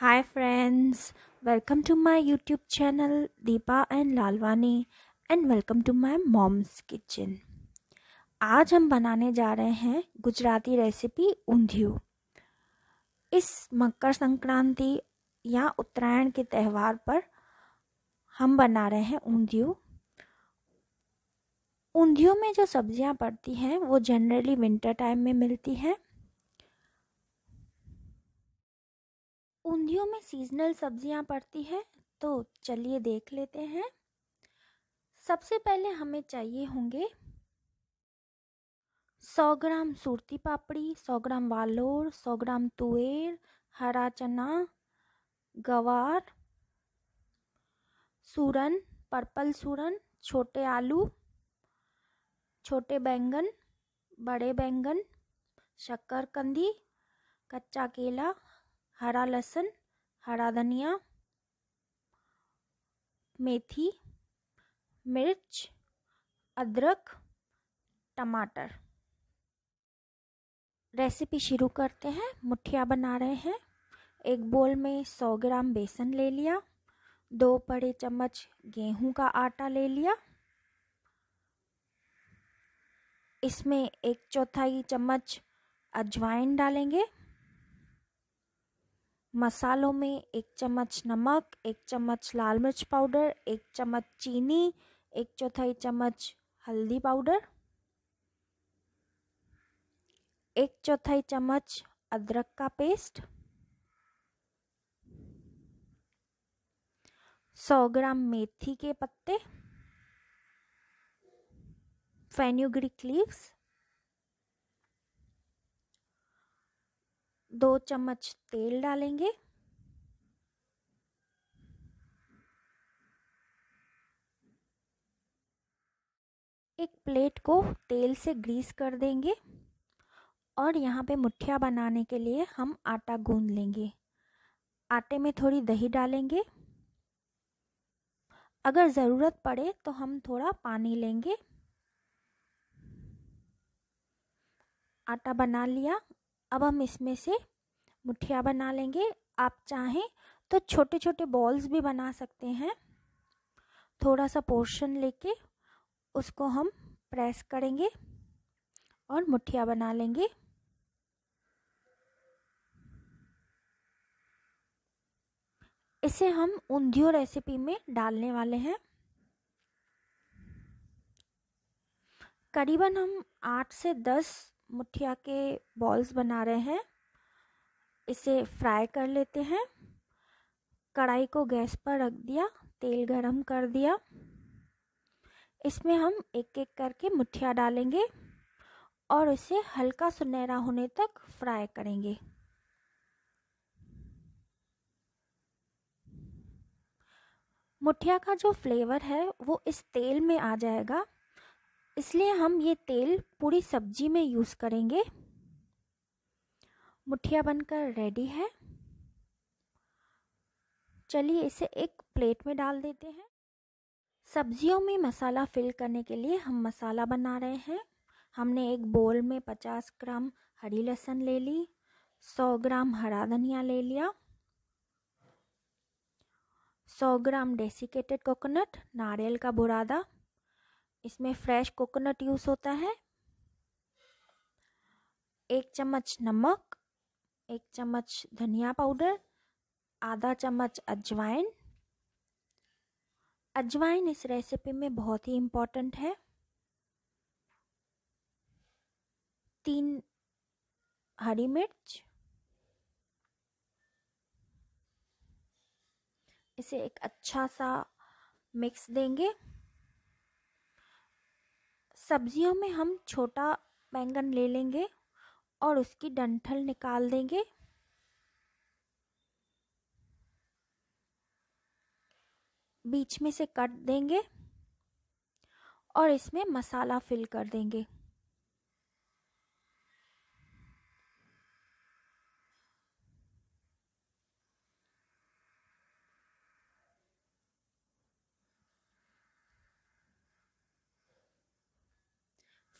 hi friends welcome to my YouTube channel Deepa and Lalwani and welcome to my mom's kitchen आज हम बनाने जा रहे हैं गुजराती रेसिपी ऊंधियू इस मकर संक्रांति या उत्तरायण के त्यौहार पर हम बना रहे हैं ऊंधियू ऊंधियों में जो सब्जियां पड़ती हैं वो जनरली विंटर टाइम में मिलती हैं उंधियों में सीजनल सब्जियां पड़ती हैं तो चलिए देख लेते हैं सबसे पहले हमें चाहिए होंगे 100 ग्राम सूरती पापड़ी 100 ग्राम वालोर 100 ग्राम तुवेर हरा चना गवार सूरन पर्पल सूरन छोटे आलू छोटे बैंगन बड़े बैंगन शक्करकंदी कच्चा केला हरा लहसुन हरा धनिया मेथी मिर्च अदरक टमाटर रेसिपी शुरू करते हैं मुठिया बना रहे हैं एक बोल में 100 ग्राम बेसन ले लिया दो बड़े चम्मच गेहूं का आटा ले लिया इसमें एक चौथाई चम्मच अजवाइन डालेंगे मसालों में एक चम्मच नमक एक चम्मच लाल मिर्च पाउडर एक चम्मच चीनी एक चौथाई चम्मच हल्दी पाउडर एक चौथाई चम्मच अदरक का पेस्ट 100 ग्राम मेथी के पत्ते फेन्यूग्रिक लीव्स दो चम्मच तेल डालेंगे एक प्लेट को तेल से ग्रीस कर देंगे और यहाँ पे मुठिया बनाने के लिए हम आटा गूंद लेंगे आटे में थोड़ी दही डालेंगे अगर ज़रूरत पड़े तो हम थोड़ा पानी लेंगे आटा बना लिया अब हम इसमें से मुठिया बना लेंगे आप चाहें तो छोटे छोटे बॉल्स भी बना सकते हैं थोड़ा सा पोर्शन लेके उसको हम प्रेस करेंगे और मुठिया बना लेंगे इसे हम ऊंधियो रेसिपी में डालने वाले हैं करीबन हम आठ से दस मुठिया के बॉल्स बना रहे हैं इसे फ्राई कर लेते हैं कढ़ाई को गैस पर रख दिया तेल गरम कर दिया इसमें हम एक एक करके मुठिया डालेंगे और इसे हल्का सुनहरा होने तक फ्राई करेंगे मुठिया का जो फ्लेवर है वो इस तेल में आ जाएगा इसलिए हम ये तेल पूरी सब्जी में यूज़ करेंगे मुठिया बनकर रेडी है चलिए इसे एक प्लेट में डाल देते हैं सब्जियों में मसाला फिल करने के लिए हम मसाला बना रहे हैं हमने एक बोल में 50 ग्राम हरी लहसुन ले ली 100 ग्राम हरा धनिया ले लिया 100 ग्राम डेसिकेटेड कोकोनट नारियल का बुरादा इसमें फ्रेश कोकोनट यूज़ होता है एक चम्मच नमक एक चम्मच धनिया पाउडर आधा चम्मच अजवाइन अजवाइन इस रेसिपी में बहुत ही इम्पोर्टेंट है तीन हरी मिर्च इसे एक अच्छा सा मिक्स देंगे सब्जियों में हम छोटा बैंगन ले लेंगे और उसकी डंठल निकाल देंगे बीच में से कट देंगे और इसमें मसाला फिल कर देंगे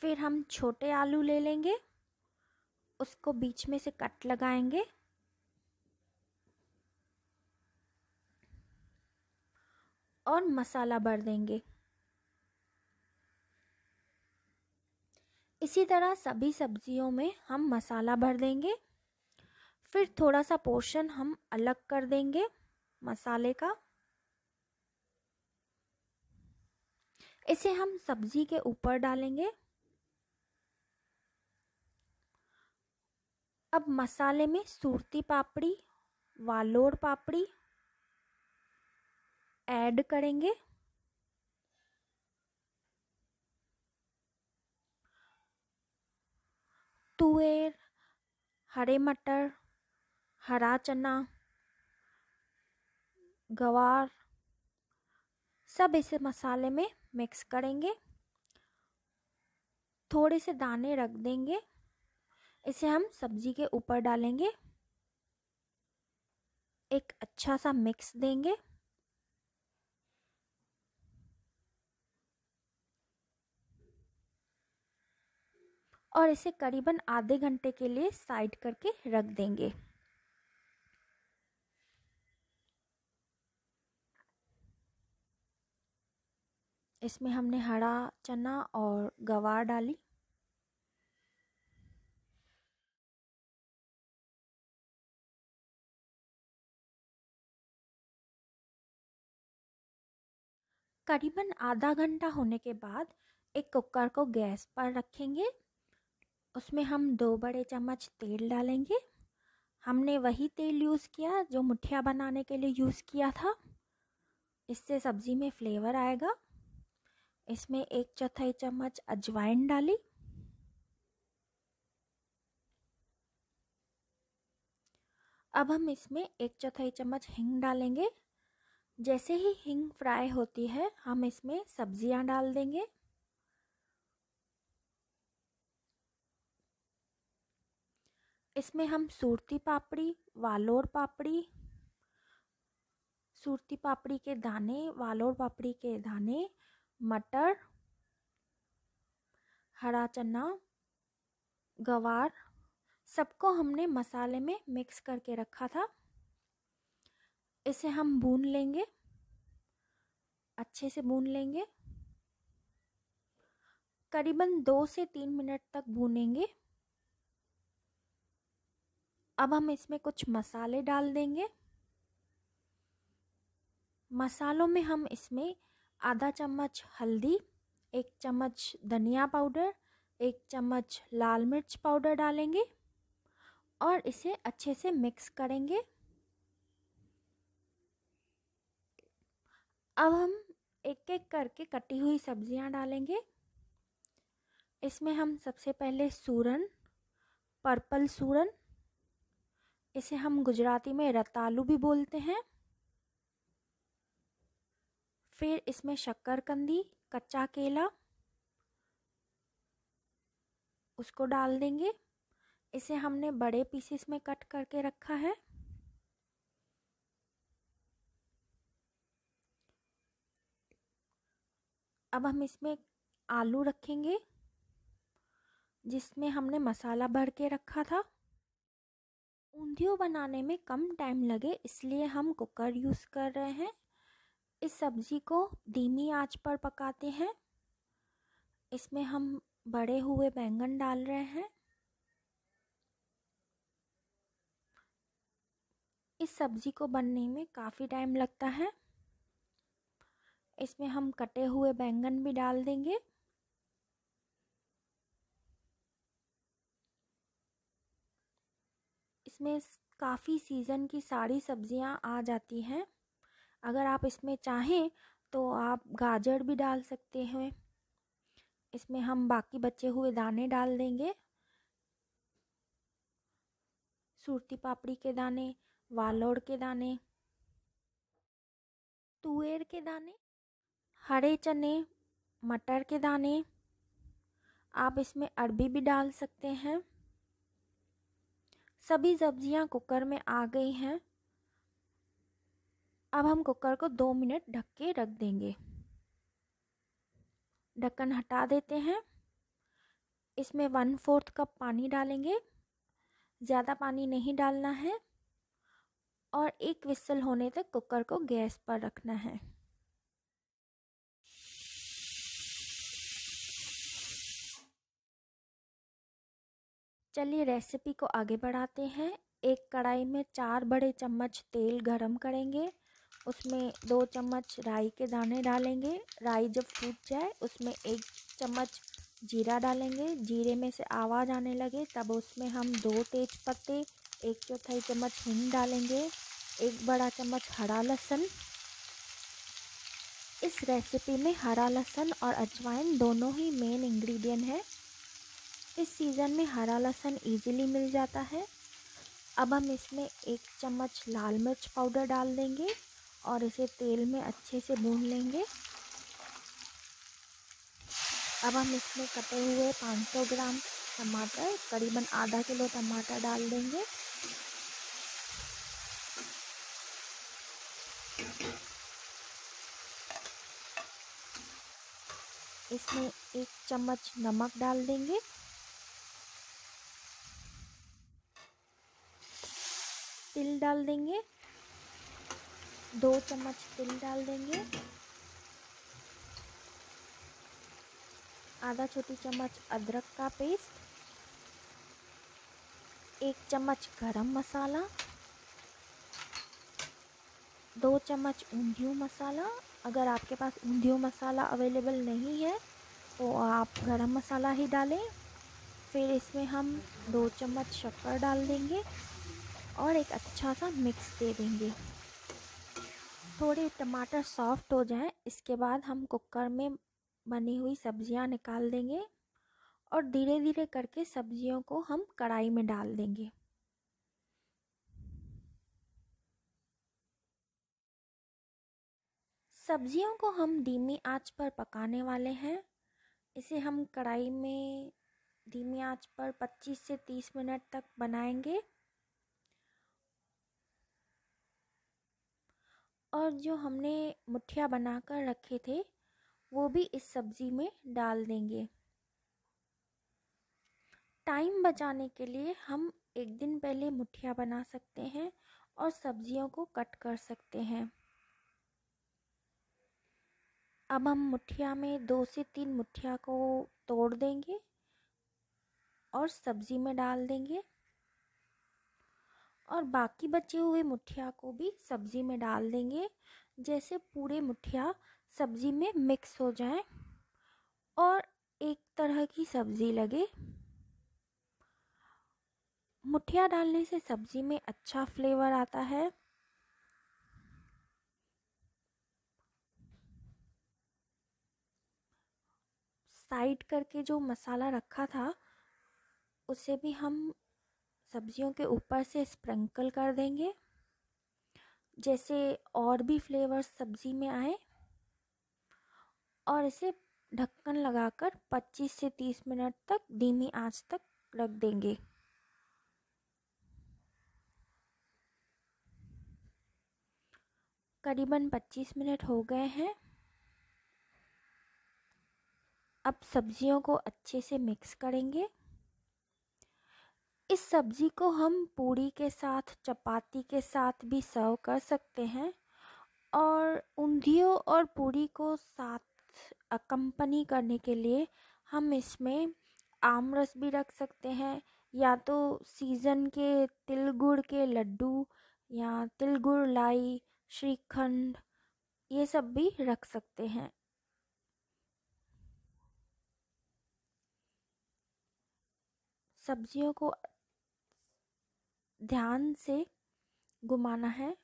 फिर हम छोटे आलू ले लेंगे उसको बीच में से कट लगाएंगे और मसाला भर देंगे इसी तरह सभी सब्जियों में हम मसाला भर देंगे फिर थोड़ा सा पोर्शन हम अलग कर देंगे मसाले का इसे हम सब्जी के ऊपर डालेंगे अब मसाले में सूरती पापड़ी वालोर पापड़ी ऐड करेंगे तुएर हरे मटर हरा चना गवार सब इसे मसाले में मिक्स करेंगे थोड़े से दाने रख देंगे इसे हम सब्जी के ऊपर डालेंगे एक अच्छा सा मिक्स देंगे और इसे करीबन आधे घंटे के लिए साइड करके रख देंगे इसमें हमने हरा चना और गवार डाली करीबन आधा घंटा होने के बाद एक कुकर को गैस पर रखेंगे उसमें हम दो बड़े चम्मच तेल डालेंगे हमने वही तेल यूज़ किया जो मुठिया बनाने के लिए यूज़ किया था इससे सब्ज़ी में फ्लेवर आएगा इसमें एक चौथाई चम्मच अजवाइन डाली अब हम इसमें एक चौथाई चम्मच हिंग डालेंगे जैसे ही हिंग फ्राई होती है हम इसमें सब्जियां डाल देंगे इसमें हम सूरती पापड़ी वालोर पापड़ी सूरती पापड़ी के दाने वालोर पापड़ी के दाने मटर हरा चना गवार सबको हमने मसाले में मिक्स करके रखा था इसे हम भून लेंगे अच्छे से भून लेंगे करीबन दो से तीन मिनट तक भूनेंगे अब हम इसमें कुछ मसाले डाल देंगे मसालों में हम इसमें आधा चम्मच हल्दी एक चम्मच धनिया पाउडर एक चम्मच लाल मिर्च पाउडर डालेंगे और इसे अच्छे से मिक्स करेंगे अब हम एक एक करके कटी हुई सब्जियां डालेंगे इसमें हम सबसे पहले सूरन पर्पल सूरन इसे हम गुजराती में रतालू भी बोलते हैं फिर इसमें शक्करकंदी कच्चा केला उसको डाल देंगे इसे हमने बड़े पीसेस में कट करके रखा है अब हम इसमें आलू रखेंगे जिसमें हमने मसाला भर के रखा था ऊंधियों बनाने में कम टाइम लगे इसलिए हम कुकर यूज़ कर रहे हैं इस सब्ज़ी को धीमी आंच पर पकाते हैं इसमें हम बड़े हुए बैंगन डाल रहे हैं इस सब्ज़ी को बनने में काफ़ी टाइम लगता है इसमें हम कटे हुए बैंगन भी डाल देंगे इसमें काफ़ी सीज़न की सारी सब्जियां आ जाती हैं अगर आप इसमें चाहें तो आप गाजर भी डाल सकते हैं इसमें हम बाकी बचे हुए दाने डाल देंगे सूरती पापड़ी के दाने वालोड़ के दाने तुएर के दाने हरे चने मटर के दाने आप इसमें अरबी भी डाल सकते हैं सभी सब्जियां कुकर में आ गई हैं अब हम कुकर को दो मिनट ढक के रख देंगे ढक्कन हटा देते हैं इसमें वन फोर्थ कप पानी डालेंगे ज़्यादा पानी नहीं डालना है और एक विसल होने तक कुकर को गैस पर रखना है चलिए रेसिपी को आगे बढ़ाते हैं एक कढ़ाई में चार बड़े चम्मच तेल गरम करेंगे उसमें दो चम्मच राई के दाने डालेंगे राई जब फूट जाए उसमें एक चम्मच जीरा डालेंगे जीरे में से आवाज़ आने लगे तब उसमें हम दो तेज पत्ते एक चौथाई चम्मच हिंग डालेंगे एक बड़ा चम्मच हरा लहसुन इस रेसिपी में हरा लहसुन और अजवाइन दोनों ही मेन इंग्रेडिएंट है इस सीज़न में हरा लहसुन ईजिली मिल जाता है अब हम इसमें एक चम्मच लाल मिर्च पाउडर डाल देंगे और इसे तेल में अच्छे से भून लेंगे अब हम इसमें कटे हुए 500 ग्राम टमाटर करीबन आधा किलो टमाटर डाल देंगे इसमें एक चम्मच नमक डाल देंगे डाल देंगे दो चम्मच तिल डाल देंगे आधा छोटी चम्मच अदरक का पेस्ट एक चम्मच गरम मसाला दो चम्मच ऊंधियो मसाला अगर आपके पास ऊंधियो मसाला अवेलेबल नहीं है तो आप गरम मसाला ही डालें फिर इसमें हम दो चम्मच शक्कर डाल देंगे और एक अच्छा सा मिक्स दे देंगे थोड़े टमाटर सॉफ्ट हो जाएं इसके बाद हम कुकर में बनी हुई सब्जियां निकाल देंगे और धीरे धीरे करके सब्जियों को हम कढ़ाई में डाल देंगे सब्जियों को हम धीमी आंच पर पकाने वाले हैं इसे हम कढ़ाई में धीमी आंच पर 25 से 30 मिनट तक बनाएंगे और जो हमने मुठिया बना कर रखे थे वो भी इस सब्ज़ी में डाल देंगे टाइम बचाने के लिए हम एक दिन पहले मुठिया बना सकते हैं और सब्जियों को कट कर सकते हैं अब हम मुठिया में दो से तीन मुठिया को तोड़ देंगे और सब्ज़ी में डाल देंगे और बाकी बचे हुए मुठिया को भी सब्ज़ी में डाल देंगे जैसे पूरे मुठिया सब्ज़ी में मिक्स हो जाए और एक तरह की सब्ज़ी लगे मुठिया डालने से सब्ज़ी में अच्छा फ्लेवर आता है साइड करके जो मसाला रखा था उसे भी हम सब्जियों के ऊपर से स्प्रिंकल कर देंगे जैसे और भी फ्लेवर्स सब्ज़ी में आए और इसे ढक्कन लगाकर 25 से 30 मिनट तक धीमी आंच तक रख देंगे करीबन 25 मिनट हो गए हैं अब सब्जियों को अच्छे से मिक्स करेंगे इस सब्ज़ी को हम पूड़ी के साथ चपाती के साथ भी सर्व कर सकते हैं और ऊंधियों और पूड़ी को साथ कंपनी करने के लिए हम इसमें आम रस भी रख सकते हैं या तो सीज़न के तिल गुड़ के लड्डू या तिल गुड़ लाई श्रीखंड ये सब भी रख सकते हैं सब्जियों को ध्यान से घुमाना है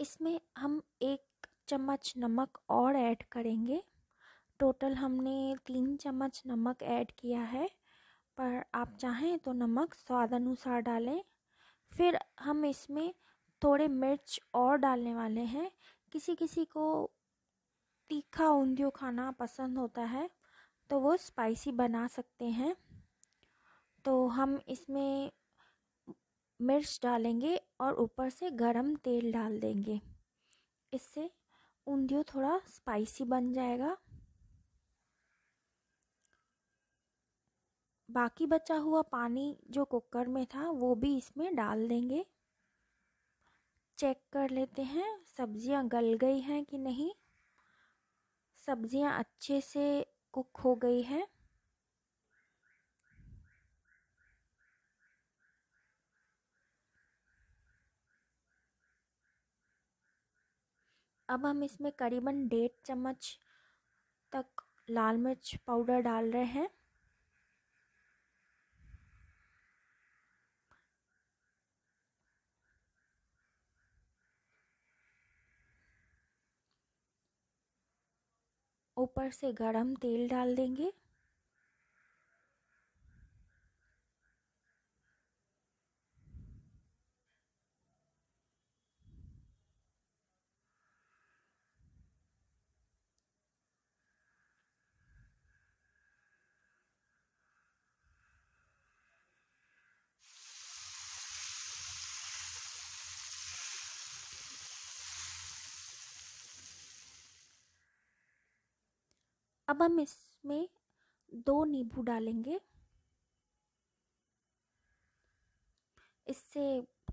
इसमें हम एक चम्मच नमक और ऐड करेंगे टोटल हमने तीन चम्मच नमक ऐड किया है पर आप चाहें तो नमक स्वाद अनुसार डालें फिर हम इसमें थोड़े मिर्च और डालने वाले हैं किसी किसी को तीखा उंधियो खाना पसंद होता है तो वो स्पाइसी बना सकते हैं तो हम इसमें मिर्च डालेंगे और ऊपर से गरम तेल डाल देंगे इससे उंधियो थोड़ा स्पाइसी बन जाएगा बाकी बचा हुआ पानी जो कुकर में था वो भी इसमें डाल देंगे चेक कर लेते हैं सब्जियां गल गई हैं कि नहीं सब्जियां अच्छे से कुक हो गई है अब हम इसमें करीबन डेढ़ चम्मच तक लाल मिर्च पाउडर डाल रहे हैं ऊपर से गरम तेल डाल देंगे अब हम इसमें दो नींबू डालेंगे इससे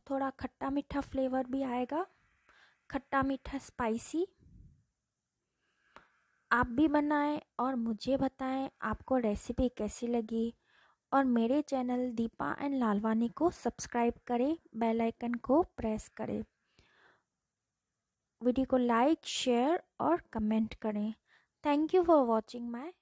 थोड़ा खट्टा मीठा फ्लेवर भी आएगा खट्टा मीठा स्पाइसी आप भी बनाएं और मुझे बताएं आपको रेसिपी कैसी लगी और मेरे चैनल दीपा एंड लालवानी को सब्सक्राइब करें बेल आइकन को प्रेस करें वीडियो को लाइक शेयर और कमेंट करें Thank you for watching my